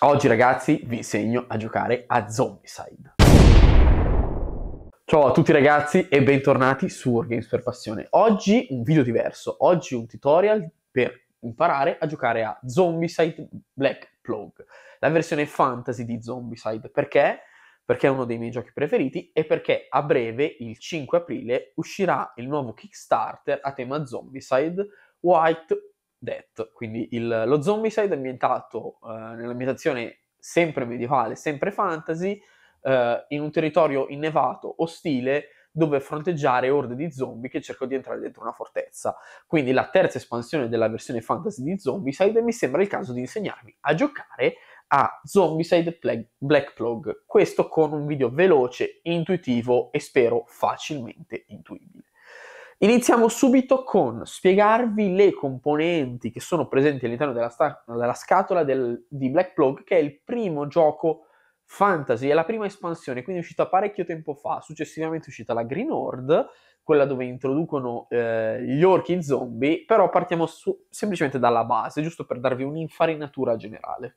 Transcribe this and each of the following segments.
Oggi ragazzi vi insegno a giocare a Zombicide. Ciao a tutti ragazzi e bentornati su Wargames per Passione. Oggi un video diverso, oggi un tutorial per imparare a giocare a Zombicide Black Plague, la versione fantasy di Zombicide. Perché? Perché è uno dei miei giochi preferiti e perché a breve, il 5 aprile, uscirà il nuovo Kickstarter a tema Zombicide White Death. Quindi il, lo zombicide è ambientato eh, nell'ambientazione sempre medievale, sempre fantasy, eh, in un territorio innevato, ostile, dove fronteggiare orde di zombie che cercano di entrare dentro una fortezza. Quindi la terza espansione della versione fantasy di Zombicide mi sembra il caso di insegnarmi a giocare a Zombicide Black Plug. Questo con un video veloce, intuitivo e spero facilmente intuibile. Iniziamo subito con spiegarvi le componenti che sono presenti all'interno della, sta- della scatola del, di Black Plague, che è il primo gioco fantasy, è la prima espansione, quindi è uscita parecchio tempo fa, successivamente è uscita la Green Horde, quella dove introducono eh, gli orchi zombie, però partiamo su- semplicemente dalla base, giusto per darvi un'infarinatura generale.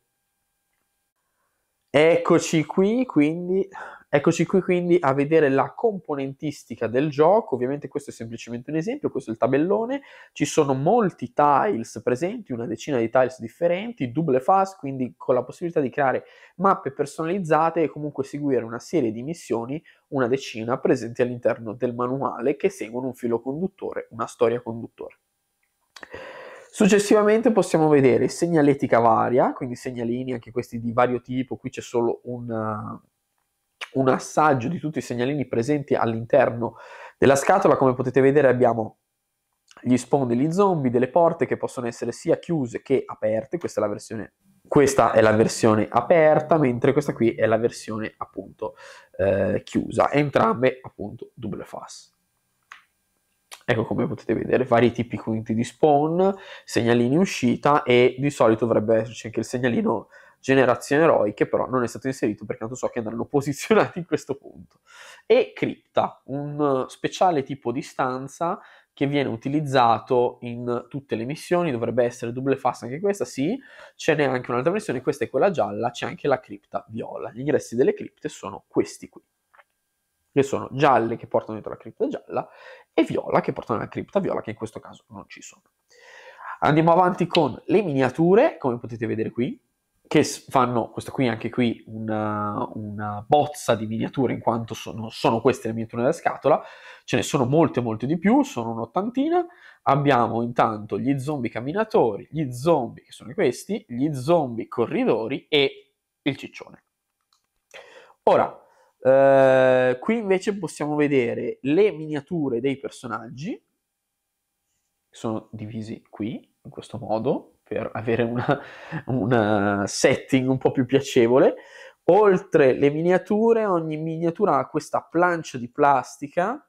Eccoci qui, quindi, eccoci qui quindi a vedere la componentistica del gioco, ovviamente questo è semplicemente un esempio, questo è il tabellone, ci sono molti tiles presenti, una decina di tiles differenti, double fast, quindi con la possibilità di creare mappe personalizzate e comunque seguire una serie di missioni, una decina, presenti all'interno del manuale che seguono un filo conduttore, una storia conduttore. Successivamente possiamo vedere segnaletica varia, quindi segnalini anche questi di vario tipo, qui c'è solo un, un assaggio di tutti i segnalini presenti all'interno della scatola, come potete vedere abbiamo gli spawn degli zombie, delle porte che possono essere sia chiuse che aperte, questa è la versione, è la versione aperta, mentre questa qui è la versione appunto eh, chiusa, entrambe appunto double fast. Ecco come potete vedere, vari tipi quindi di spawn, segnalini uscita e di solito dovrebbe esserci anche il segnalino generazione eroi che però non è stato inserito perché non so che andranno posizionati in questo punto. E cripta, un speciale tipo di stanza che viene utilizzato in tutte le missioni, dovrebbe essere double fast anche questa, sì, ce n'è anche un'altra versione, questa è quella gialla, c'è anche la cripta viola. Gli ingressi delle cripte sono questi qui che sono gialle che portano dentro la cripta gialla e viola che portano la cripta viola che in questo caso non ci sono. Andiamo avanti con le miniature, come potete vedere qui, che fanno questa qui anche qui una, una bozza di miniature in quanto sono, sono, queste le miniature della scatola ce ne sono molte molte di più sono un'ottantina abbiamo intanto gli zombie camminatori gli zombie che sono questi gli zombie corridori e il ciccione ora qui invece possiamo vedere le miniature dei personaggi, sono divisi qui, in questo modo, per avere un setting un po' più piacevole. Oltre le miniature, ogni miniatura ha questa plancia di plastica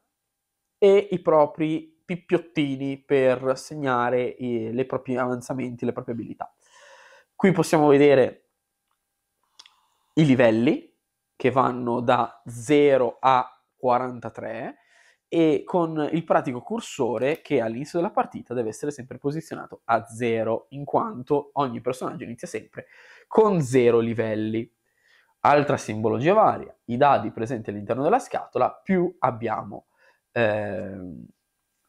e i propri pippiottini per segnare i eh, le propri avanzamenti, le proprie abilità. Qui possiamo vedere i livelli, che vanno da 0 a 43 e con il pratico cursore che all'inizio della partita deve essere sempre posizionato a 0 in quanto ogni personaggio inizia sempre con 0 livelli. Altra simbologia varia, i dadi presenti all'interno della scatola, più abbiamo eh,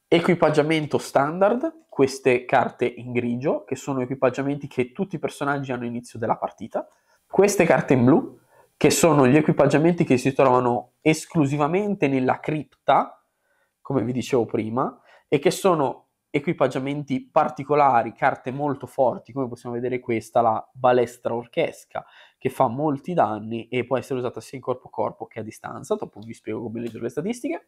equipaggiamento standard, queste carte in grigio, che sono equipaggiamenti che tutti i personaggi hanno all'inizio della partita, queste carte in blu, che sono gli equipaggiamenti che si trovano esclusivamente nella cripta, come vi dicevo prima, e che sono equipaggiamenti particolari, carte molto forti, come possiamo vedere questa, la balestra orchesca, che fa molti danni e può essere usata sia in corpo a corpo che a distanza, dopo vi spiego come leggere le statistiche.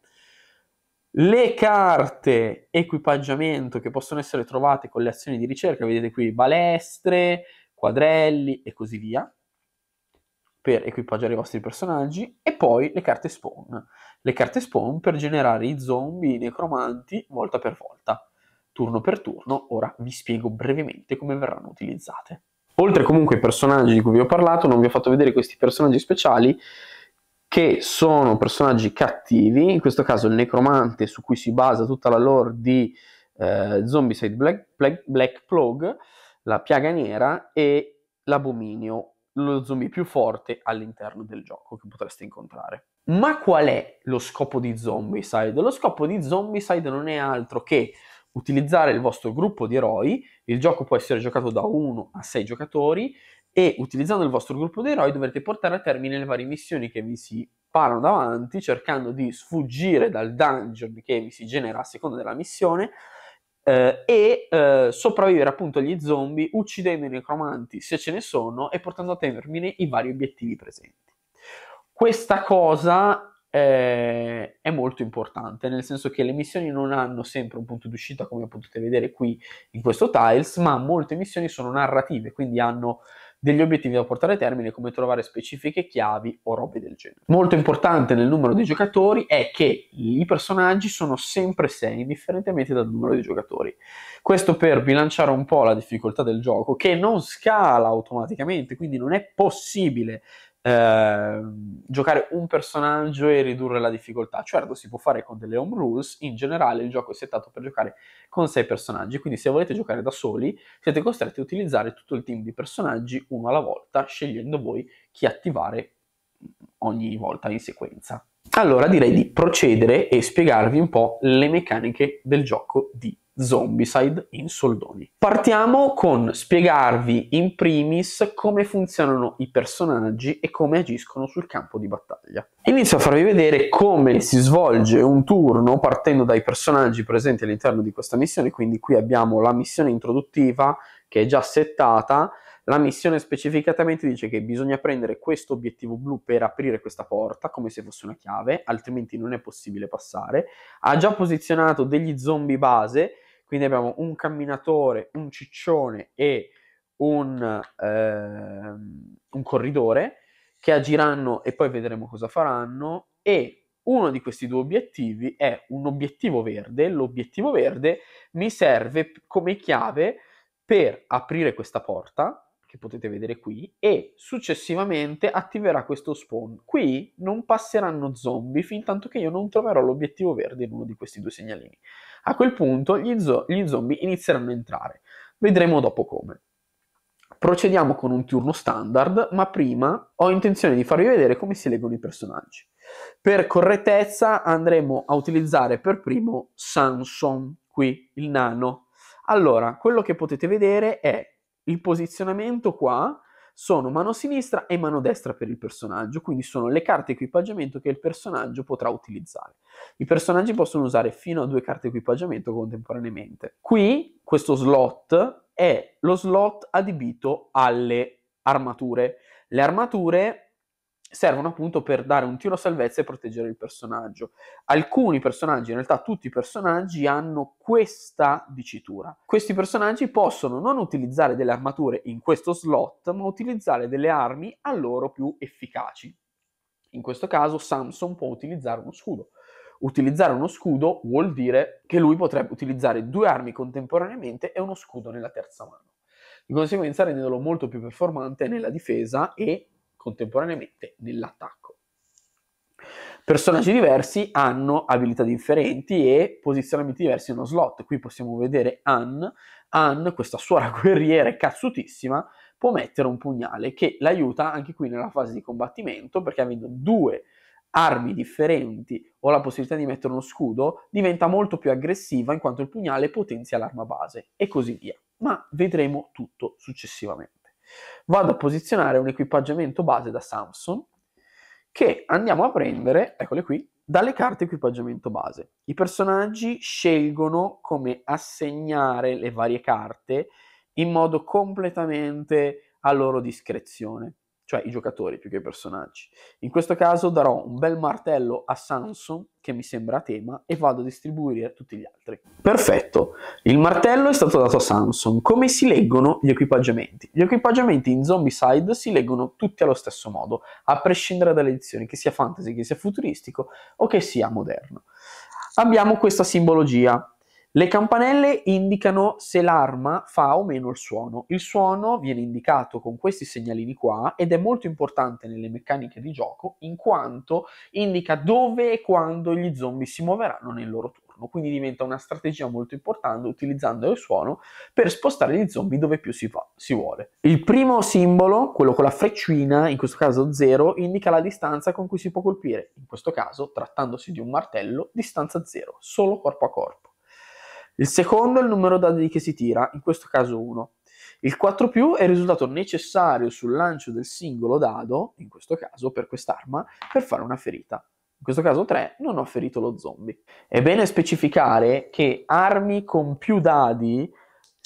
Le carte equipaggiamento che possono essere trovate con le azioni di ricerca, vedete qui balestre, quadrelli e così via per equipaggiare i vostri personaggi e poi le carte spawn. Le carte spawn per generare i zombie, i necromanti, volta per volta, turno per turno. Ora vi spiego brevemente come verranno utilizzate. Oltre comunque ai personaggi di cui vi ho parlato, non vi ho fatto vedere questi personaggi speciali che sono personaggi cattivi, in questo caso il necromante su cui si basa tutta la lore di eh, Zombicide Black, Black, Black Plague, la piaga nera e l'abominio lo zombie più forte all'interno del gioco che potreste incontrare. Ma qual è lo scopo di Zombicide? Lo scopo di Zombicide non è altro che utilizzare il vostro gruppo di eroi, il gioco può essere giocato da 1 a 6 giocatori e utilizzando il vostro gruppo di eroi dovrete portare a termine le varie missioni che vi si parano davanti cercando di sfuggire dal dungeon che vi si genera a seconda della missione eh, e eh, sopravvivere appunto agli zombie uccidendo i necromanti se ce ne sono e portando a termine i vari obiettivi presenti. Questa cosa eh, è molto importante, nel senso che le missioni non hanno sempre un punto d'uscita come potete vedere qui in questo tiles, ma molte missioni sono narrative, quindi hanno degli obiettivi da portare a termine come trovare specifiche chiavi o robe del genere. Molto importante nel numero di giocatori è che i personaggi sono sempre 6 indifferentemente dal numero di giocatori. Questo per bilanciare un po' la difficoltà del gioco che non scala automaticamente, quindi non è possibile Ehm, giocare un personaggio e ridurre la difficoltà. Certo, si può fare con delle home rules, in generale il gioco è settato per giocare con sei personaggi, quindi se volete giocare da soli siete costretti a utilizzare tutto il team di personaggi uno alla volta, scegliendo voi chi attivare ogni volta in sequenza. Allora direi di procedere e spiegarvi un po' le meccaniche del gioco di Zombicide in soldoni. Partiamo con spiegarvi in primis come funzionano i personaggi e come agiscono sul campo di battaglia. Inizio a farvi vedere come si svolge un turno partendo dai personaggi presenti all'interno di questa missione, quindi qui abbiamo la missione introduttiva che è già settata, la missione specificatamente dice che bisogna prendere questo obiettivo blu per aprire questa porta, come se fosse una chiave, altrimenti non è possibile passare. Ha già posizionato degli zombie base quindi abbiamo un camminatore, un ciccione e un, ehm, un corridore che agiranno e poi vedremo cosa faranno. E uno di questi due obiettivi è un obiettivo verde. L'obiettivo verde mi serve come chiave per aprire questa porta che potete vedere qui, e successivamente attiverà questo spawn. Qui non passeranno zombie fin tanto che io non troverò l'obiettivo verde in uno di questi due segnalini. A quel punto gli, zo gli zombie inizieranno a entrare. Vedremo dopo come. Procediamo con un turno standard, ma prima ho intenzione di farvi vedere come si leggono i personaggi. Per correttezza andremo a utilizzare per primo Samson, qui, il nano. Allora, quello che potete vedere è il posizionamento qua sono mano sinistra e mano destra per il personaggio, quindi sono le carte equipaggiamento che il personaggio potrà utilizzare. I personaggi possono usare fino a due carte equipaggiamento contemporaneamente. Qui questo slot è lo slot adibito alle armature. Le armature servono appunto per dare un tiro a salvezza e proteggere il personaggio. Alcuni personaggi, in realtà tutti i personaggi, hanno questa dicitura. Questi personaggi possono non utilizzare delle armature in questo slot, ma utilizzare delle armi a loro più efficaci. In questo caso Samson può utilizzare uno scudo. Utilizzare uno scudo vuol dire che lui potrebbe utilizzare due armi contemporaneamente e uno scudo nella terza mano. Di conseguenza rendendolo molto più performante nella difesa e contemporaneamente nell'attacco. Personaggi diversi hanno abilità differenti e posizionamenti diversi in uno slot. Qui possiamo vedere Ann. Ann, questa suora guerriera cazzutissima, può mettere un pugnale che l'aiuta anche qui nella fase di combattimento perché avendo due armi differenti o la possibilità di mettere uno scudo, diventa molto più aggressiva in quanto il pugnale potenzia l'arma base e così via. Ma vedremo tutto successivamente. Vado a posizionare un equipaggiamento base da Samsung che andiamo a prendere, eccole qui, dalle carte equipaggiamento base. I personaggi scelgono come assegnare le varie carte in modo completamente a loro discrezione cioè i giocatori più che i personaggi. In questo caso darò un bel martello a Samson, che mi sembra a tema, e vado a distribuire a tutti gli altri. Perfetto, il martello è stato dato a Samson. Come si leggono gli equipaggiamenti? Gli equipaggiamenti in Zombicide si leggono tutti allo stesso modo, a prescindere dalle edizioni, che sia fantasy, che sia futuristico o che sia moderno. Abbiamo questa simbologia, le campanelle indicano se l'arma fa o meno il suono. Il suono viene indicato con questi segnalini qua ed è molto importante nelle meccaniche di gioco in quanto indica dove e quando gli zombie si muoveranno nel loro turno. Quindi diventa una strategia molto importante utilizzando il suono per spostare gli zombie dove più si, va, si vuole. Il primo simbolo, quello con la freccina, in questo caso 0, indica la distanza con cui si può colpire. In questo caso, trattandosi di un martello, distanza 0, solo corpo a corpo. Il secondo è il numero dadi che si tira, in questo caso 1. Il 4 più è il risultato necessario sul lancio del singolo dado, in questo caso per quest'arma, per fare una ferita. In questo caso 3, non ho ferito lo zombie. È bene specificare che armi con più dadi,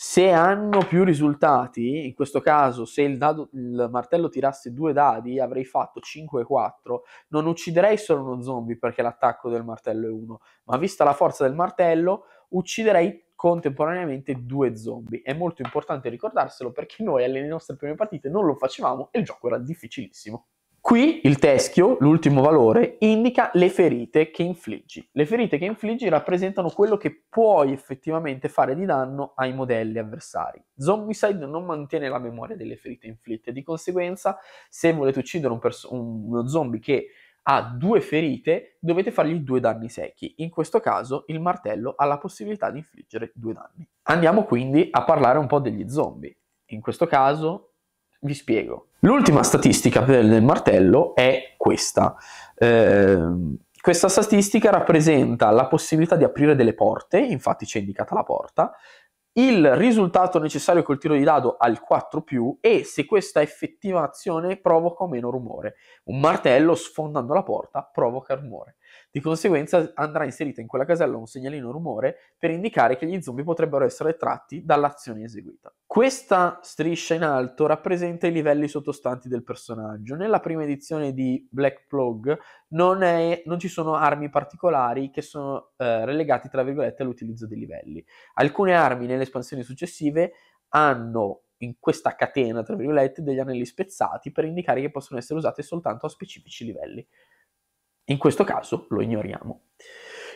se hanno più risultati, in questo caso se il, dado, il martello tirasse due dadi avrei fatto 5 e 4, non ucciderei solo uno zombie perché l'attacco del martello è 1, ma vista la forza del martello ucciderei contemporaneamente due zombie. È molto importante ricordarselo perché noi alle nostre prime partite non lo facevamo e il gioco era difficilissimo. Qui il teschio, l'ultimo valore, indica le ferite che infliggi. Le ferite che infliggi rappresentano quello che puoi effettivamente fare di danno ai modelli avversari. Zombicide non mantiene la memoria delle ferite inflitte, di conseguenza se volete uccidere un pers- uno zombie che ha due ferite, dovete fargli due danni secchi. In questo caso il martello ha la possibilità di infliggere due danni. Andiamo quindi a parlare un po' degli zombie. In questo caso vi spiego. L'ultima statistica del martello è questa. Eh, questa statistica rappresenta la possibilità di aprire delle porte, infatti c'è indicata la porta, il risultato necessario col tiro di dado al 4 più e se questa effettiva azione provoca o meno rumore. Un martello sfondando la porta provoca rumore. Di conseguenza andrà inserito in quella casella un segnalino rumore per indicare che gli zombie potrebbero essere tratti dall'azione eseguita. Questa striscia in alto rappresenta i livelli sottostanti del personaggio. Nella prima edizione di Black Plug non, è, non ci sono armi particolari che sono eh, relegati tra virgolette all'utilizzo dei livelli. Alcune armi nelle espansioni successive hanno in questa catena, tra virgolette, degli anelli spezzati per indicare che possono essere usate soltanto a specifici livelli. In questo caso lo ignoriamo.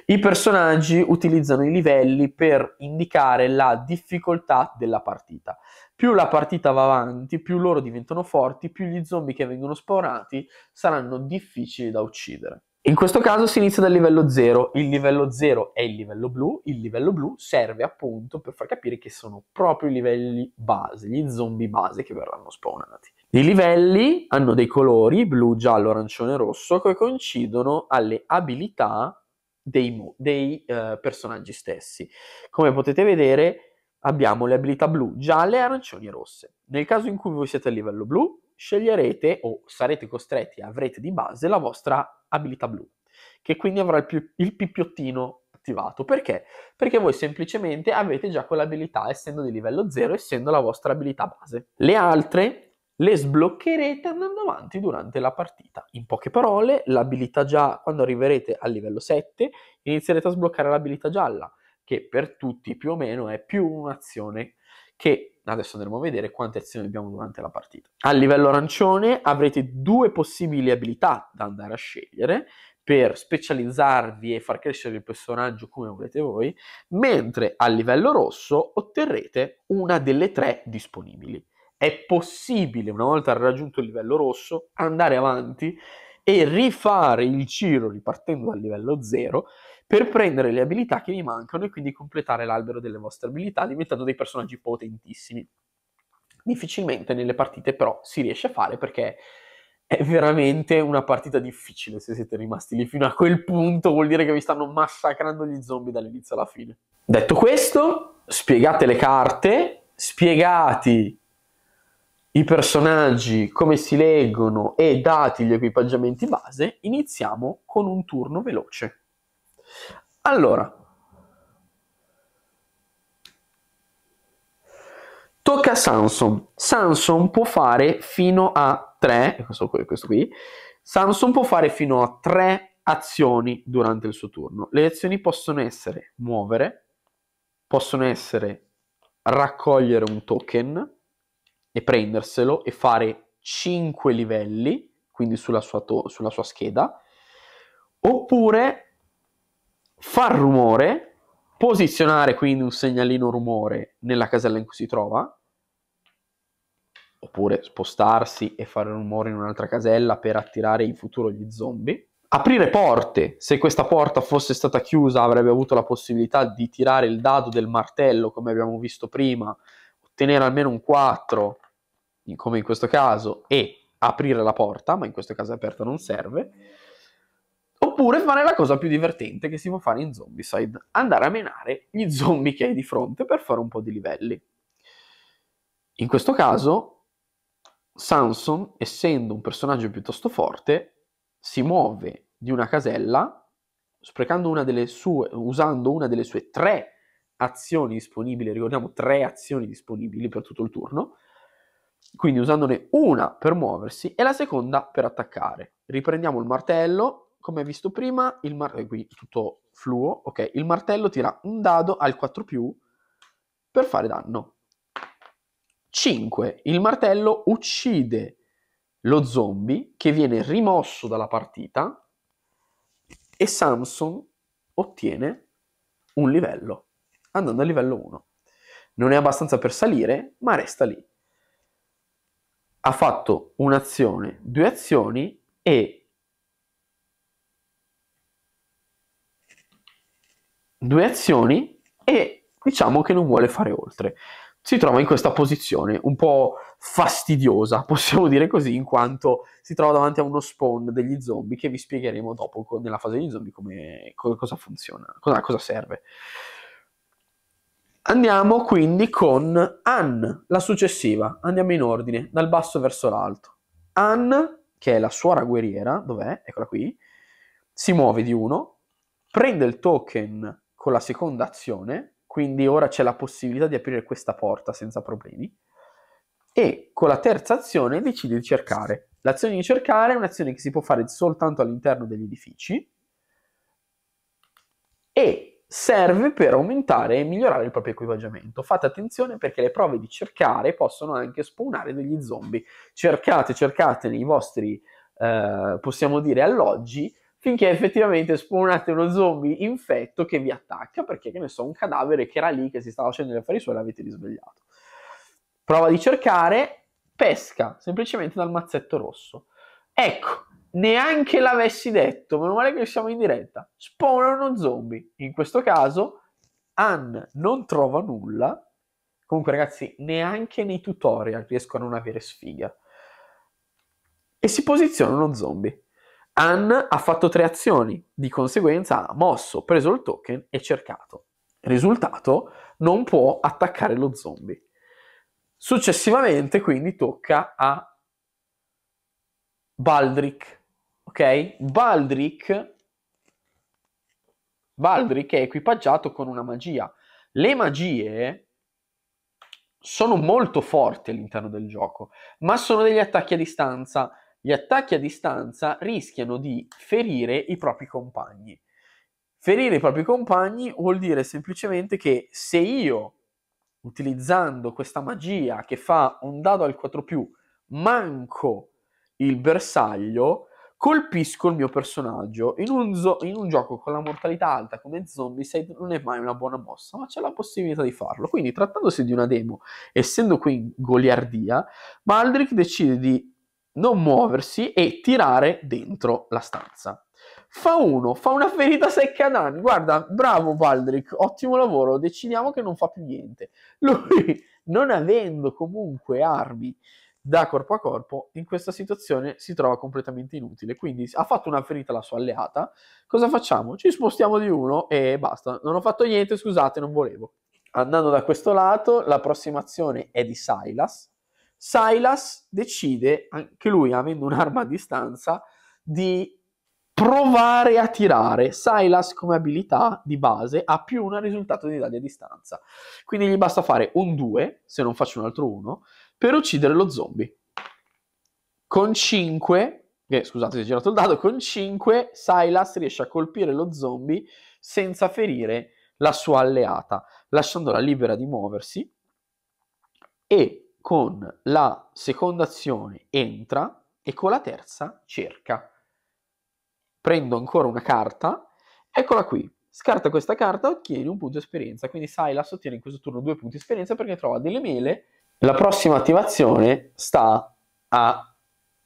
I personaggi utilizzano i livelli per indicare la difficoltà della partita. Più la partita va avanti, più loro diventano forti, più gli zombie che vengono spawnati saranno difficili da uccidere. In questo caso si inizia dal livello 0, il livello 0 è il livello blu, il livello blu serve appunto per far capire che sono proprio i livelli base, gli zombie base che verranno spawnati. I livelli hanno dei colori blu, giallo, arancione rosso che coincidono alle abilità dei, dei eh, personaggi stessi. Come potete vedere abbiamo le abilità blu, gialle, arancioni e rosse. Nel caso in cui voi siete a livello blu, sceglierete o sarete costretti, avrete di base la vostra abilità blu, che quindi avrà il, più, il pippiottino attivato. Perché? Perché voi semplicemente avete già quell'abilità, essendo di livello 0, essendo la vostra abilità base. Le altre le sbloccherete andando avanti durante la partita. In poche parole, l'abilità gialla, quando arriverete al livello 7, inizierete a sbloccare l'abilità gialla, che per tutti più o meno è più un'azione che adesso andremo a vedere quante azioni abbiamo durante la partita. Al livello arancione avrete due possibili abilità da andare a scegliere per specializzarvi e far crescere il personaggio come volete voi, mentre al livello rosso otterrete una delle tre disponibili è possibile, una volta raggiunto il livello rosso, andare avanti e rifare il giro ripartendo dal livello 0 per prendere le abilità che vi mancano e quindi completare l'albero delle vostre abilità diventando dei personaggi potentissimi. Difficilmente nelle partite però si riesce a fare perché è veramente una partita difficile se siete rimasti lì fino a quel punto, vuol dire che vi stanno massacrando gli zombie dall'inizio alla fine. Detto questo, spiegate le carte, spiegati i personaggi, come si leggono e dati gli equipaggiamenti base, iniziamo con un turno veloce. Allora, tocca a Samson. Samson può fare fino a 3, questo, questo qui, Samson può fare fino a 3 azioni durante il suo turno. Le azioni possono essere muovere, possono essere raccogliere un token, e prenderselo e fare 5 livelli, quindi sulla sua, to- sulla sua scheda, oppure far rumore, posizionare quindi un segnalino rumore nella casella in cui si trova, oppure spostarsi e fare rumore in un'altra casella per attirare in futuro gli zombie. Aprire porte, se questa porta fosse stata chiusa avrebbe avuto la possibilità di tirare il dado del martello come abbiamo visto prima, ottenere almeno un 4 come in questo caso, e aprire la porta, ma in questo caso aperta non serve. Oppure fare la cosa più divertente che si può fare in Zombicide, andare a menare gli zombie che hai di fronte per fare un po' di livelli. In questo caso, Samson, essendo un personaggio piuttosto forte, si muove di una casella una sue, usando una delle sue tre azioni disponibili, ricordiamo tre azioni disponibili per tutto il turno, quindi usandone una per muoversi e la seconda per attaccare. Riprendiamo il martello, come visto prima, il martello, eh, qui tutto fluo, ok, il martello tira un dado al 4 più per fare danno. 5. Il martello uccide lo zombie che viene rimosso dalla partita e Samson ottiene un livello, andando a livello 1. Non è abbastanza per salire, ma resta lì ha fatto un'azione, due azioni e due azioni e diciamo che non vuole fare oltre. Si trova in questa posizione un po' fastidiosa, possiamo dire così, in quanto si trova davanti a uno spawn degli zombie che vi spiegheremo dopo nella fase degli zombie come, cosa funziona, cosa, cosa serve. Andiamo quindi con Ann, la successiva. Andiamo in ordine, dal basso verso l'alto. Ann, che è la suora guerriera, dov'è? Eccola qui. Si muove di uno, prende il token con la seconda azione, quindi ora c'è la possibilità di aprire questa porta senza problemi, e con la terza azione decide di cercare. L'azione di cercare è un'azione che si può fare soltanto all'interno degli edifici e serve per aumentare e migliorare il proprio equipaggiamento. Fate attenzione perché le prove di cercare possono anche spawnare degli zombie. Cercate, cercate nei vostri, eh, possiamo dire, alloggi finché effettivamente spawnate uno zombie infetto che vi attacca perché, che ne so, un cadavere che era lì, che si stava facendo gli affari suoi e l'avete risvegliato. Prova di cercare, pesca semplicemente dal mazzetto rosso. Ecco, neanche l'avessi detto, meno male che siamo in diretta, spawnano zombie. In questo caso, Ann non trova nulla. Comunque, ragazzi, neanche nei tutorial riescono a non avere sfiga. E si posizionano zombie. Ann ha fatto tre azioni, di conseguenza ha mosso, preso il token e cercato. Risultato, non può attaccare lo zombie. Successivamente, quindi, tocca a Baldrick ok? Baldrick. Baldric è equipaggiato con una magia. Le magie sono molto forti all'interno del gioco, ma sono degli attacchi a distanza. Gli attacchi a distanza rischiano di ferire i propri compagni. Ferire i propri compagni vuol dire semplicemente che se io, utilizzando questa magia che fa un dado al 4 manco il bersaglio, colpisco il mio personaggio. In un, zo- in un, gioco con la mortalità alta come zombie side non è mai una buona mossa, ma c'è la possibilità di farlo. Quindi, trattandosi di una demo, essendo qui in goliardia, Baldric decide di non muoversi e tirare dentro la stanza. Fa uno, fa una ferita secca a Nani. Guarda, bravo Baldrick, ottimo lavoro. Decidiamo che non fa più niente. Lui, non avendo comunque armi da corpo a corpo, in questa situazione si trova completamente inutile. Quindi ha fatto una ferita la sua alleata, cosa facciamo? Ci spostiamo di uno e basta. Non ho fatto niente, scusate, non volevo. Andando da questo lato, l'approssimazione è di Silas. Silas decide, anche lui avendo un'arma a distanza, di provare a tirare. Silas come abilità di base ha più una risultato di dadi a distanza. Quindi gli basta fare un 2, se non faccio un altro 1, per uccidere lo zombie. Con 5, eh, scusate se ho girato il dado, con 5 Silas riesce a colpire lo zombie senza ferire la sua alleata, lasciandola libera di muoversi e con la seconda azione entra e con la terza cerca. Prendo ancora una carta, eccola qui, scarta questa carta, ottieni un punto esperienza, quindi Silas ottiene in questo turno due punti esperienza perché trova delle mele la prossima attivazione sta a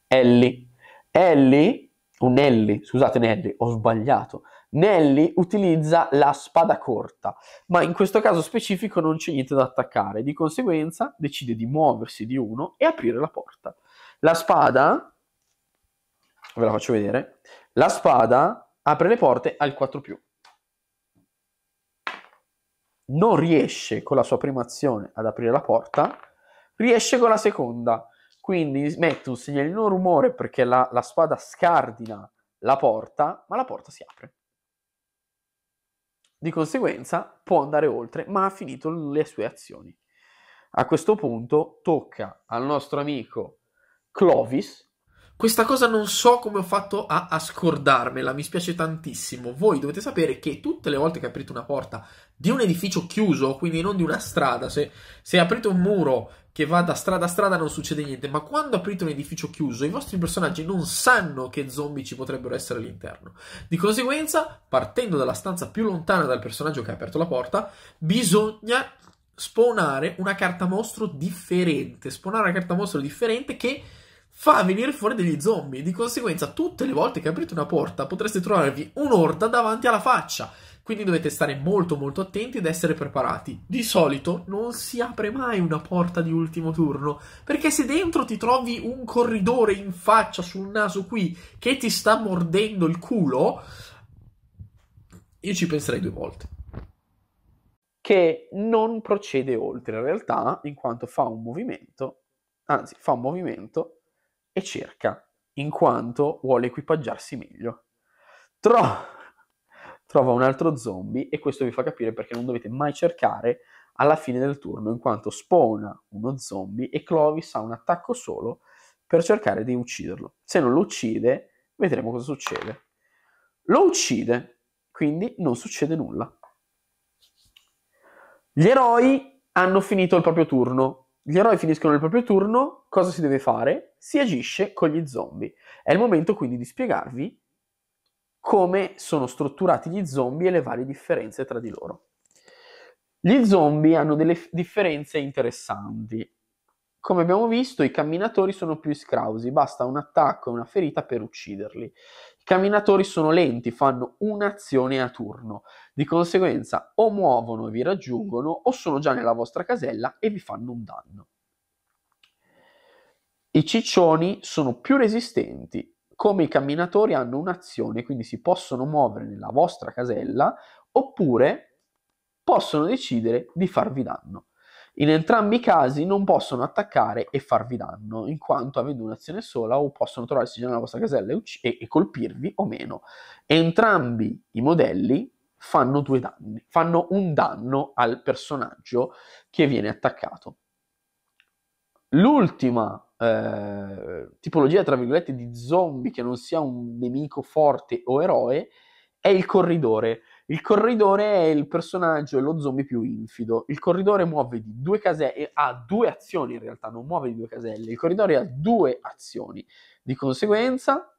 Ellie. Ellie, o Nelly, scusate Nelly, ho sbagliato. Nelly utilizza la spada corta, ma in questo caso specifico non c'è niente da attaccare, di conseguenza decide di muoversi di uno e aprire la porta. La spada, ve la faccio vedere, la spada apre le porte al 4 più. Non riesce con la sua prima azione ad aprire la porta, riesce con la seconda. Quindi mette un segnalino rumore perché la, la spada scardina la porta, ma la porta si apre. Di conseguenza può andare oltre, ma ha finito le sue azioni. A questo punto tocca al nostro amico Clovis questa cosa non so come ho fatto a, a scordarmela, mi spiace tantissimo. Voi dovete sapere che tutte le volte che aprite una porta di un edificio chiuso, quindi non di una strada, se, se aprite un muro che va da strada a strada non succede niente, ma quando aprite un edificio chiuso i vostri personaggi non sanno che zombie ci potrebbero essere all'interno. Di conseguenza, partendo dalla stanza più lontana dal personaggio che ha aperto la porta, bisogna spawnare una carta mostro differente, spawnare una carta mostro differente che fa venire fuori degli zombie. Di conseguenza, tutte le volte che aprite una porta potreste trovarvi un'orda davanti alla faccia. Quindi dovete stare molto molto attenti ed essere preparati. Di solito non si apre mai una porta di ultimo turno, perché se dentro ti trovi un corridore in faccia sul naso qui che ti sta mordendo il culo, io ci penserei due volte che non procede oltre in realtà, in quanto fa un movimento, anzi fa un movimento e cerca, in quanto vuole equipaggiarsi meglio. Tro- trova un altro zombie e questo vi fa capire perché non dovete mai cercare alla fine del turno, in quanto spawna uno zombie e Clovis ha un attacco solo per cercare di ucciderlo. Se non lo uccide, vedremo cosa succede. Lo uccide, quindi non succede nulla. Gli eroi hanno finito il proprio turno, gli eroi finiscono il proprio turno, cosa si deve fare? Si agisce con gli zombie. È il momento quindi di spiegarvi come sono strutturati gli zombie e le varie differenze tra di loro. Gli zombie hanno delle differenze interessanti. Come abbiamo visto, i camminatori sono più scrausi, basta un attacco e una ferita per ucciderli. I camminatori sono lenti, fanno un'azione a turno. Di conseguenza, o muovono e vi raggiungono, o sono già nella vostra casella e vi fanno un danno. I ciccioni sono più resistenti. Come i camminatori hanno un'azione, quindi si possono muovere nella vostra casella, oppure possono decidere di farvi danno. In entrambi i casi non possono attaccare e farvi danno, in quanto avendo un'azione sola o possono trovarsi già nella vostra casella e, ucc- e, e colpirvi o meno. Entrambi i modelli fanno due danni, fanno un danno al personaggio che viene attaccato. L'ultima eh, tipologia, tra virgolette, di zombie che non sia un nemico forte o eroe è il corridore. Il corridore è il personaggio e lo zombie più infido. Il corridore muove di due caselle, ha due azioni in realtà, non muove di due caselle. Il corridore ha due azioni. Di conseguenza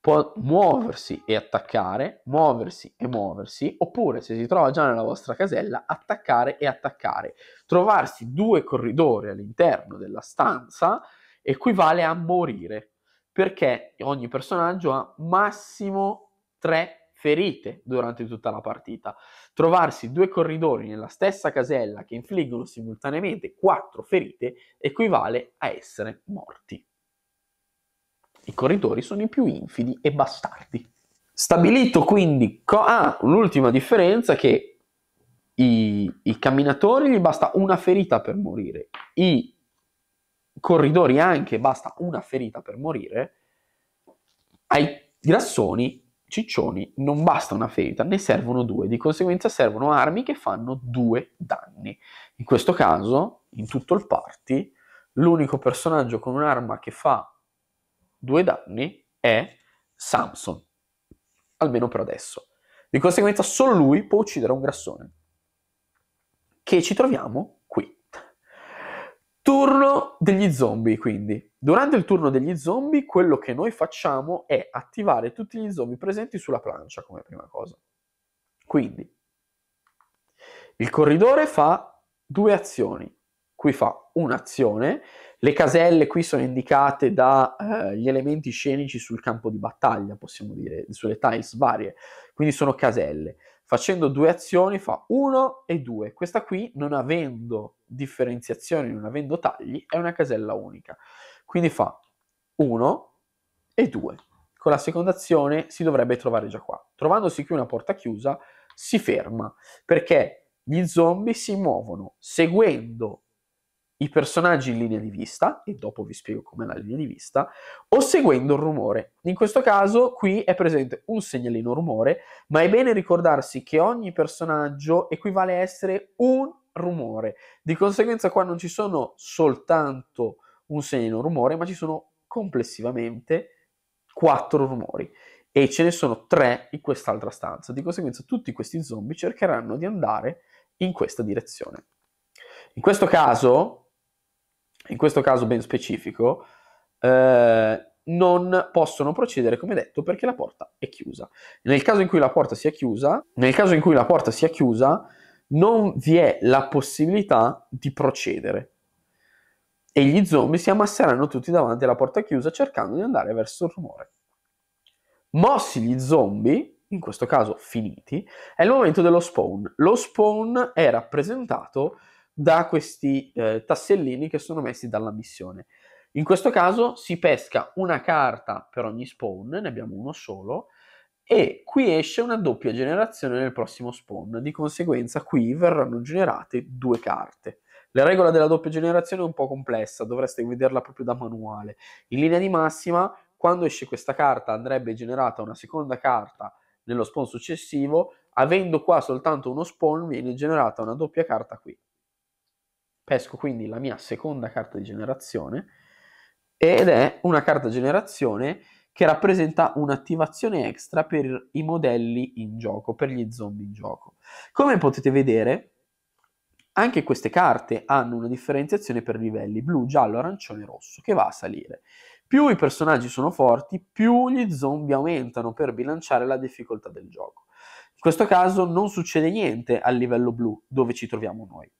può muoversi e attaccare, muoversi e muoversi, oppure se si trova già nella vostra casella, attaccare e attaccare. Trovarsi due corridori all'interno della stanza equivale a morire, perché ogni personaggio ha massimo tre ferite durante tutta la partita. Trovarsi due corridori nella stessa casella che infliggono simultaneamente quattro ferite equivale a essere morti. I corridori sono i più infidi e bastardi. Stabilito quindi, co- ah, l'ultima differenza è che i, i camminatori gli basta una ferita per morire, i corridori anche basta una ferita per morire, ai grassoni ciccioni non basta una ferita, ne servono due, di conseguenza servono armi che fanno due danni. In questo caso, in tutto il party, l'unico personaggio con un'arma che fa due danni è Samson, almeno per adesso. Di conseguenza solo lui può uccidere un grassone, che ci troviamo Turno degli zombie, quindi. Durante il turno degli zombie, quello che noi facciamo è attivare tutti gli zombie presenti sulla plancia come prima cosa. Quindi, il corridore fa due azioni. Qui fa un'azione, le caselle qui sono indicate dagli eh, elementi scenici sul campo di battaglia, possiamo dire, sulle tiles varie, quindi sono caselle facendo due azioni fa 1 e 2. Questa qui, non avendo differenziazioni, non avendo tagli, è una casella unica. Quindi fa 1 e 2. Con la seconda azione si dovrebbe trovare già qua. Trovandosi qui una porta chiusa, si ferma perché gli zombie si muovono seguendo i personaggi in linea di vista, e dopo vi spiego come la linea di vista, o seguendo il rumore. In questo caso qui è presente un segnalino rumore, ma è bene ricordarsi che ogni personaggio equivale a essere un rumore. Di conseguenza qua non ci sono soltanto un segnalino rumore, ma ci sono complessivamente quattro rumori e ce ne sono tre in quest'altra stanza. Di conseguenza tutti questi zombie cercheranno di andare in questa direzione. In questo caso in questo caso ben specifico, eh, non possono procedere, come detto, perché la porta è chiusa. Nel caso in cui la porta sia chiusa, nel caso in cui la porta sia chiusa, non vi è la possibilità di procedere. E gli zombie si ammasseranno tutti davanti alla porta chiusa cercando di andare verso il rumore. Mossi gli zombie, in questo caso finiti, è il momento dello spawn. Lo spawn è rappresentato da questi eh, tassellini che sono messi dalla missione. In questo caso si pesca una carta per ogni spawn, ne abbiamo uno solo, e qui esce una doppia generazione nel prossimo spawn, di conseguenza qui verranno generate due carte. La regola della doppia generazione è un po' complessa, dovreste vederla proprio da manuale. In linea di massima, quando esce questa carta andrebbe generata una seconda carta nello spawn successivo, avendo qua soltanto uno spawn viene generata una doppia carta qui pesco quindi la mia seconda carta di generazione ed è una carta generazione che rappresenta un'attivazione extra per i modelli in gioco, per gli zombie in gioco. Come potete vedere, anche queste carte hanno una differenziazione per livelli blu, giallo, arancione rosso che va a salire. Più i personaggi sono forti, più gli zombie aumentano per bilanciare la difficoltà del gioco. In questo caso non succede niente al livello blu dove ci troviamo noi.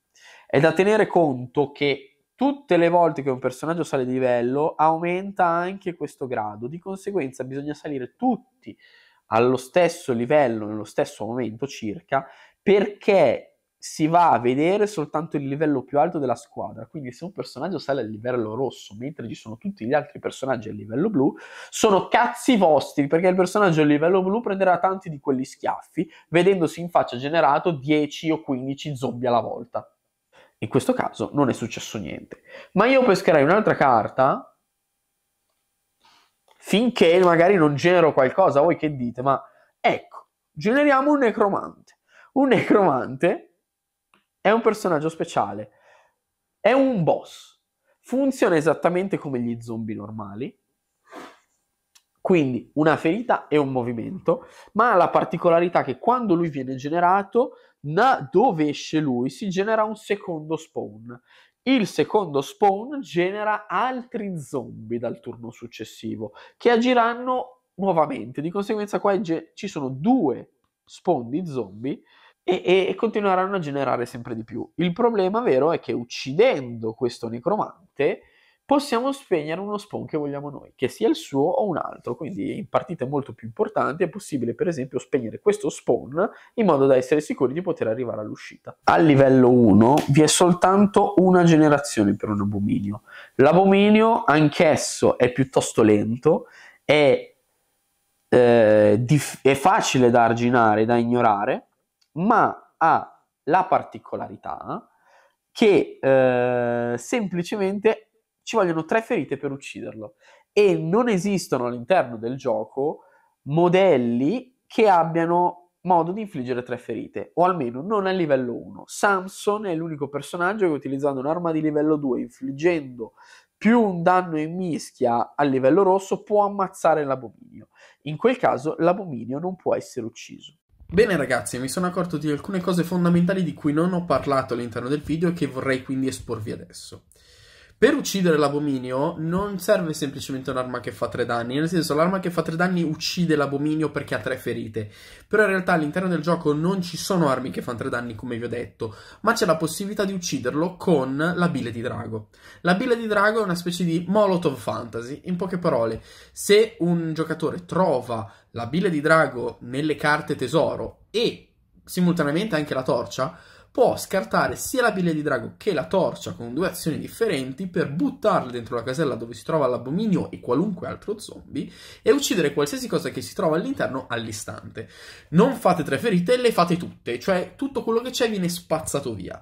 È da tenere conto che tutte le volte che un personaggio sale di livello aumenta anche questo grado, di conseguenza bisogna salire tutti allo stesso livello, nello stesso momento circa, perché si va a vedere soltanto il livello più alto della squadra. Quindi, se un personaggio sale al livello rosso, mentre ci sono tutti gli altri personaggi a livello blu, sono cazzi vostri, perché il personaggio a livello blu prenderà tanti di quegli schiaffi, vedendosi in faccia generato 10 o 15 zombie alla volta. In questo caso non è successo niente. Ma io pescherei un'altra carta finché magari non genero qualcosa. Voi che dite? Ma ecco, generiamo un necromante. Un necromante è un personaggio speciale, è un boss. Funziona esattamente come gli zombie normali, quindi una ferita e un movimento, ma ha la particolarità che quando lui viene generato da dove esce lui si genera un secondo spawn. Il secondo spawn genera altri zombie dal turno successivo che agiranno nuovamente. Di conseguenza, qua ge- ci sono due spawn di zombie e, e, continueranno a generare sempre di più. Il problema vero è che uccidendo questo necromante possiamo spegnere uno spawn che vogliamo noi, che sia il suo o un altro. Quindi in partite molto più importanti è possibile, per esempio, spegnere questo spawn in modo da essere sicuri di poter arrivare all'uscita. A livello 1 vi è soltanto una generazione per un abominio. L'abominio anch'esso è piuttosto lento, è, eh, dif- è facile da arginare, da ignorare, ma ha la particolarità che eh, semplicemente ci vogliono tre ferite per ucciderlo. E non esistono all'interno del gioco modelli che abbiano modo di infliggere tre ferite, o almeno non a livello 1. Samson è l'unico personaggio che utilizzando un'arma di livello 2, infliggendo più un danno in mischia a livello rosso, può ammazzare l'abominio. In quel caso l'abominio non può essere ucciso. Bene ragazzi, mi sono accorto di alcune cose fondamentali di cui non ho parlato all'interno del video e che vorrei quindi esporvi adesso. Per uccidere l'abominio non serve semplicemente un'arma che fa tre danni, nel senso l'arma che fa tre danni uccide l'abominio perché ha tre ferite, però in realtà all'interno del gioco non ci sono armi che fanno tre danni come vi ho detto, ma c'è la possibilità di ucciderlo con la bile di drago. La bile di drago è una specie di Molotov Fantasy, in poche parole, se un giocatore trova la bile di drago nelle carte tesoro e simultaneamente anche la torcia, può scartare sia la piglia di drago che la torcia con due azioni differenti per buttarle dentro la casella dove si trova l'abominio e qualunque altro zombie e uccidere qualsiasi cosa che si trova all'interno all'istante. Non fate tre ferite, le fate tutte, cioè tutto quello che c'è viene spazzato via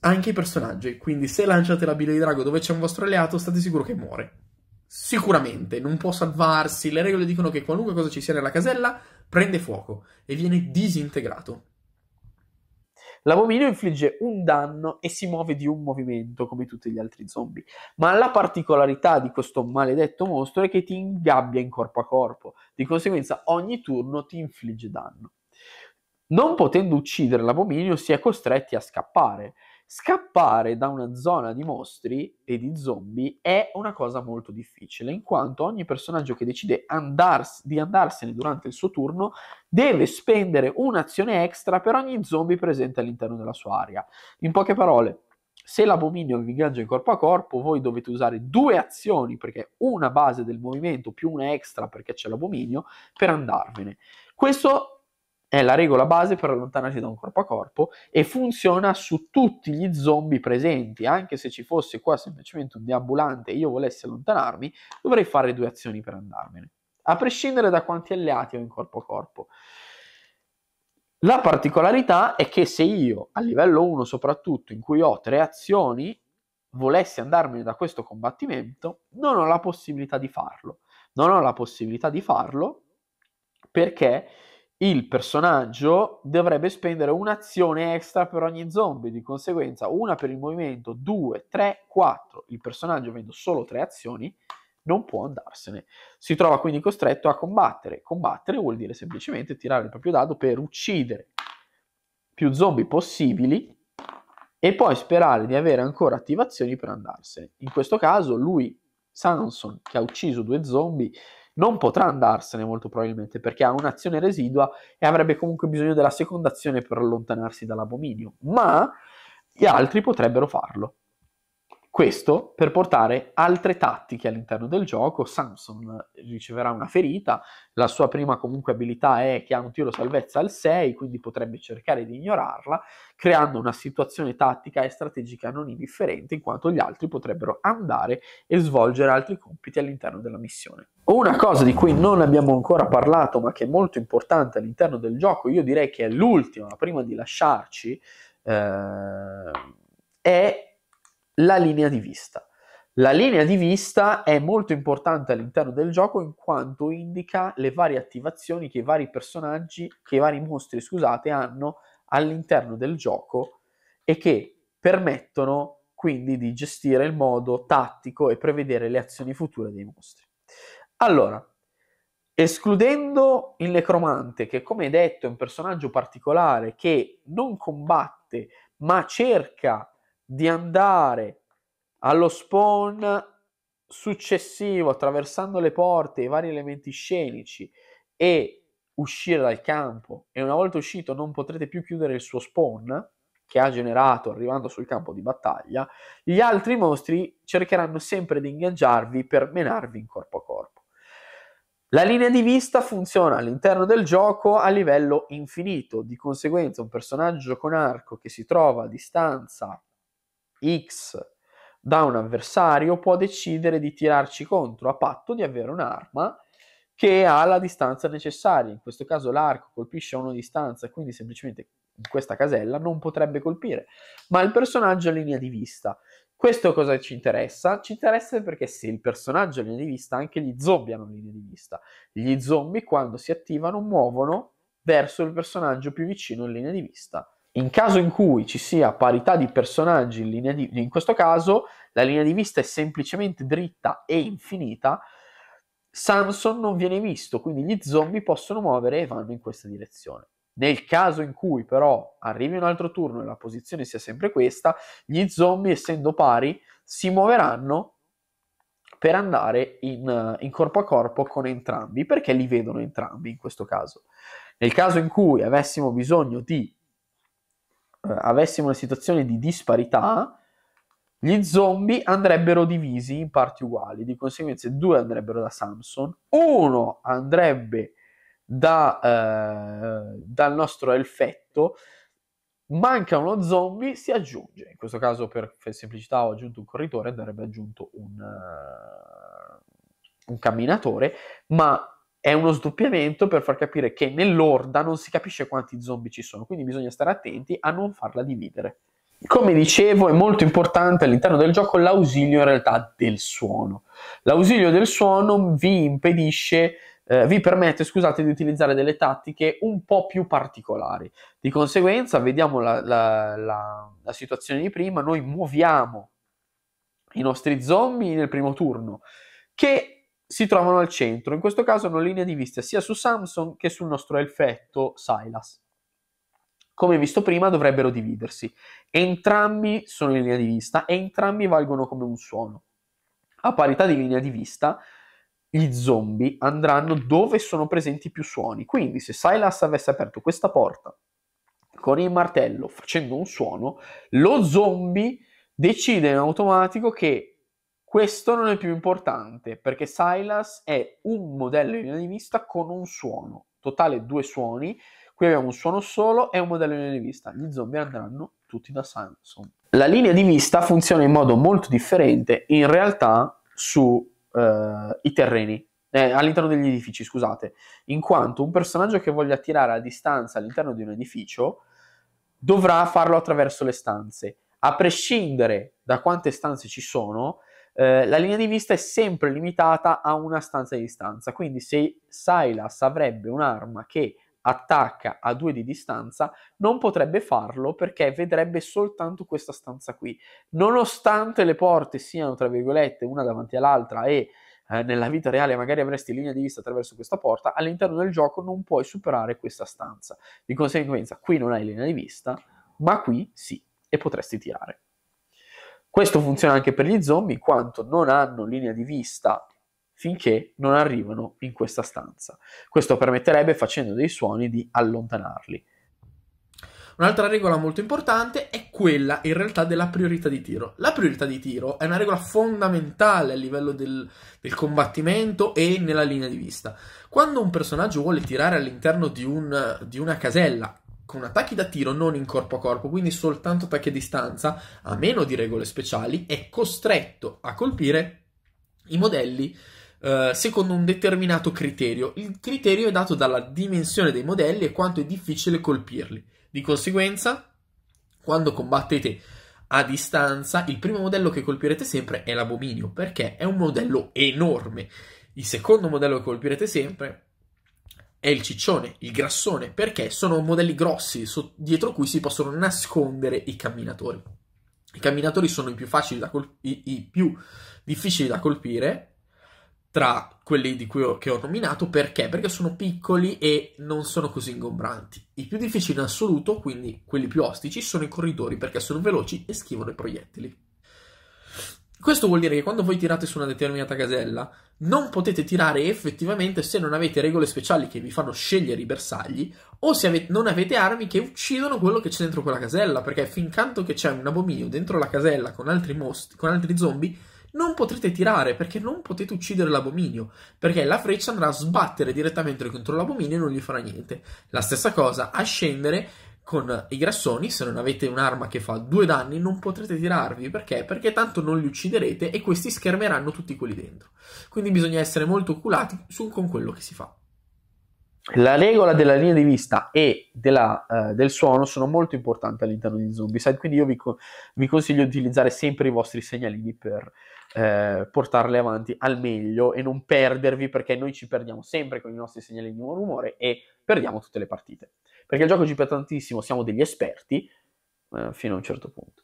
anche i personaggi. Quindi, se lanciate la bile di drago dove c'è un vostro alleato, state sicuro che muore. Sicuramente, non può salvarsi. Le regole dicono che qualunque cosa ci sia nella casella prende fuoco e viene disintegrato. L'abominio infligge un danno e si muove di un movimento come tutti gli altri zombie, ma la particolarità di questo maledetto mostro è che ti ingabbia in corpo a corpo, di conseguenza ogni turno ti infligge danno. Non potendo uccidere l'abominio si è costretti a scappare Scappare da una zona di mostri e di zombie è una cosa molto difficile, in quanto ogni personaggio che decide andars- di andarsene durante il suo turno deve spendere un'azione extra per ogni zombie presente all'interno della sua area. In poche parole, se l'abominio vi ingaggia in corpo a corpo, voi dovete usare due azioni, perché una base del movimento più una extra perché c'è l'abominio, per andarvene. Questo è la regola base per allontanarsi da un corpo a corpo e funziona su tutti gli zombie presenti. Anche se ci fosse qua semplicemente un deambulante e io volessi allontanarmi, dovrei fare due azioni per andarmene. A prescindere da quanti alleati ho in corpo a corpo. La particolarità è che se io, a livello 1 soprattutto, in cui ho tre azioni, volessi andarmene da questo combattimento, non ho la possibilità di farlo. Non ho la possibilità di farlo perché il personaggio dovrebbe spendere un'azione extra per ogni zombie, di conseguenza una per il movimento, due, tre, quattro. Il personaggio avendo solo tre azioni non può andarsene. Si trova quindi costretto a combattere. Combattere vuol dire semplicemente tirare il proprio dado per uccidere più zombie possibili e poi sperare di avere ancora attivazioni per andarsene. In questo caso lui, Sanson, che ha ucciso due zombie, non potrà andarsene molto probabilmente perché ha un'azione residua e avrebbe comunque bisogno della seconda azione per allontanarsi dall'abominio, ma gli altri potrebbero farlo. Questo per portare altre tattiche all'interno del gioco. Samson riceverà una ferita, la sua prima comunque abilità è che ha un tiro salvezza al 6, quindi potrebbe cercare di ignorarla, creando una situazione tattica e strategica non indifferente in quanto gli altri potrebbero andare e svolgere altri compiti all'interno della missione. Una cosa di cui non abbiamo ancora parlato ma che è molto importante all'interno del gioco, io direi che è l'ultima prima di lasciarci, eh, è la linea di vista. La linea di vista è molto importante all'interno del gioco in quanto indica le varie attivazioni che i vari personaggi, che i vari mostri, scusate, hanno all'interno del gioco e che permettono quindi di gestire il modo tattico e prevedere le azioni future dei mostri. Allora, escludendo il necromante, che come detto è un personaggio particolare che non combatte ma cerca di andare allo spawn successivo attraversando le porte e i vari elementi scenici e uscire dal campo e una volta uscito non potrete più chiudere il suo spawn che ha generato arrivando sul campo di battaglia, gli altri mostri cercheranno sempre di ingaggiarvi per menarvi in corpo a corpo. La linea di vista funziona all'interno del gioco a livello infinito, di conseguenza un personaggio con arco che si trova a distanza X da un avversario può decidere di tirarci contro a patto di avere un'arma che ha la distanza necessaria. In questo caso l'arco colpisce a una distanza, quindi semplicemente questa casella non potrebbe colpire, ma il personaggio a linea di vista. Questo cosa ci interessa? Ci interessa perché se il personaggio ha linea di vista, anche gli zombie hanno linea di vista. Gli zombie quando si attivano muovono verso il personaggio più vicino in linea di vista. In caso in cui ci sia parità di personaggi, in, di, in questo caso la linea di vista è semplicemente dritta e infinita, Samson non viene visto, quindi gli zombie possono muovere e vanno in questa direzione. Nel caso in cui però arrivi un altro turno e la posizione sia sempre questa, gli zombie, essendo pari, si muoveranno per andare in, in, corpo a corpo con entrambi, perché li vedono entrambi in questo caso. Nel caso in cui avessimo bisogno di eh, avessimo una situazione di disparità, gli zombie andrebbero divisi in parti uguali, di conseguenza due andrebbero da Samson, uno andrebbe da, eh, dal nostro elfetto, manca uno zombie, si aggiunge, in questo caso per, semplicità ho aggiunto un corridore, andrebbe aggiunto un, uh, un camminatore, ma è uno sdoppiamento per far capire che nell'orda non si capisce quanti zombie ci sono, quindi bisogna stare attenti a non farla dividere. Come dicevo, è molto importante all'interno del gioco l'ausilio in realtà del suono. L'ausilio del suono vi impedisce eh, vi permette, scusate, di utilizzare delle tattiche un po' più particolari. Di conseguenza, vediamo la, la, la, la situazione di prima, noi muoviamo i nostri zombie nel primo turno, che si trovano al centro. In questo caso hanno linea di vista sia su Samsung che sul nostro elfetto Silas. Come visto prima, dovrebbero dividersi. Entrambi sono in linea di vista e entrambi valgono come un suono. A parità di linea di vista, gli zombie andranno dove sono presenti più suoni. Quindi, se Silas avesse aperto questa porta con il martello facendo un suono, lo zombie decide in automatico che questo non è più importante perché Silas è un modello in linea di vista con un suono, totale due suoni. Qui abbiamo un suono solo e un modello in linea di vista. Gli zombie andranno tutti da Samsung. La linea di vista funziona in modo molto differente in realtà sui eh, terreni, eh, all'interno degli edifici, scusate, in quanto un personaggio che voglia tirare a distanza all'interno di un edificio dovrà farlo attraverso le stanze. A prescindere da quante stanze ci sono, eh, la linea di vista è sempre limitata a una stanza di distanza, quindi se Silas avrebbe un'arma che attacca a due di distanza, non potrebbe farlo perché vedrebbe soltanto questa stanza qui. Nonostante le porte siano, tra virgolette, una davanti all'altra e eh, nella vita reale magari avresti linea di vista attraverso questa porta, all'interno del gioco non puoi superare questa stanza. Di conseguenza, qui non hai linea di vista, ma qui sì, e potresti tirare. Questo funziona anche per gli zombie, in quanto non hanno linea di vista finché non arrivano in questa stanza. Questo permetterebbe, facendo dei suoni, di allontanarli. Un'altra regola molto importante è quella in realtà della priorità di tiro. La priorità di tiro è una regola fondamentale a livello del, del combattimento e nella linea di vista. Quando un personaggio vuole tirare all'interno di, un, di una casella con attacchi da tiro non in corpo a corpo, quindi soltanto attacchi a distanza, a meno di regole speciali, è costretto a colpire i modelli eh, secondo un determinato criterio. Il criterio è dato dalla dimensione dei modelli e quanto è difficile colpirli. Di conseguenza, quando combattete a distanza, il primo modello che colpirete sempre è l'abominio, perché è un modello enorme. Il secondo modello che colpirete sempre è il ciccione, il grassone, perché sono modelli grossi so- dietro cui si possono nascondere i camminatori. I camminatori sono i più, col- i-, i più difficili da colpire tra quelli di cui ho, ho nominato perché? Perché sono piccoli e non sono così ingombranti. I più difficili in assoluto, quindi quelli più ostici, sono i corridori perché sono veloci e schivano i proiettili. Questo vuol dire che quando voi tirate su una determinata casella, non potete tirare effettivamente se non avete regole speciali che vi fanno scegliere i bersagli o se avete, non avete armi che uccidono quello che c'è dentro quella casella, perché fintanto che c'è un abominio dentro la casella con altri, most- con altri zombie, non potrete tirare perché non potete uccidere l'abominio, perché la freccia andrà a sbattere direttamente contro l'abominio e non gli farà niente. La stessa cosa a scendere con i grassoni, se non avete un'arma che fa due danni, non potrete tirarvi. Perché? Perché tanto non li ucciderete e questi schermeranno tutti quelli dentro. Quindi bisogna essere molto oculati su, con quello che si fa. La regola della linea di vista e della, uh, del suono sono molto importanti all'interno di Zombicide, quindi io vi, co- vi consiglio di utilizzare sempre i vostri segnalini per eh, portarle avanti al meglio e non perdervi perché noi ci perdiamo sempre con i nostri segnalini di buon rumore e perdiamo tutte le partite perché il gioco ci piace tantissimo, siamo degli esperti eh, fino a un certo punto.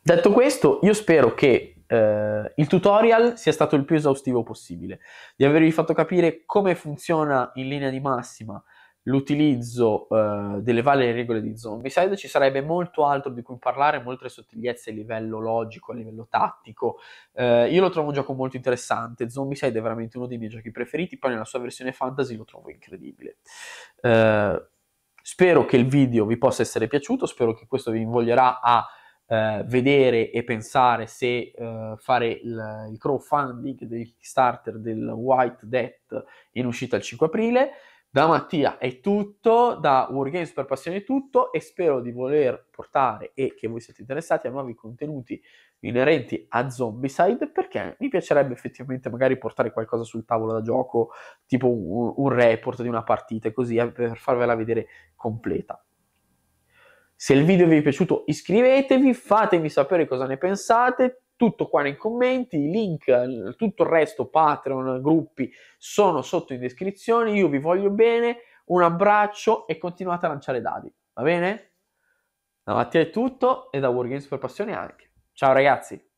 Detto questo, io spero che eh, il tutorial sia stato il più esaustivo possibile, di avervi fatto capire come funziona in linea di massima l'utilizzo eh, delle varie regole di Zombicide, ci sarebbe molto altro di cui parlare, molte sottigliezze a livello logico, a livello tattico. Eh, io lo trovo un gioco molto interessante, Zombicide è veramente uno dei miei giochi preferiti, poi nella sua versione fantasy lo trovo incredibile. Eh, Spero che il video vi possa essere piaciuto, spero che questo vi invoglierà a eh, vedere e pensare se eh, fare il, il crowdfunding del Kickstarter del White Debt in uscita il 5 aprile. Da Mattia è tutto, da Wargames per Passione è tutto e spero di voler portare e che voi siete interessati a nuovi contenuti inerenti a Zombicide perché mi piacerebbe effettivamente magari portare qualcosa sul tavolo da gioco, tipo un, un report di una partita così, eh, per farvela vedere completa. Se il video vi è piaciuto iscrivetevi, fatemi sapere cosa ne pensate, tutto qua nei commenti, i link, tutto il resto, Patreon, gruppi, sono sotto in descrizione, io vi voglio bene, un abbraccio e continuate a lanciare dadi, va bene? Da Mattia è tutto e da Wargames per Passione anche. Ciao ragazzi!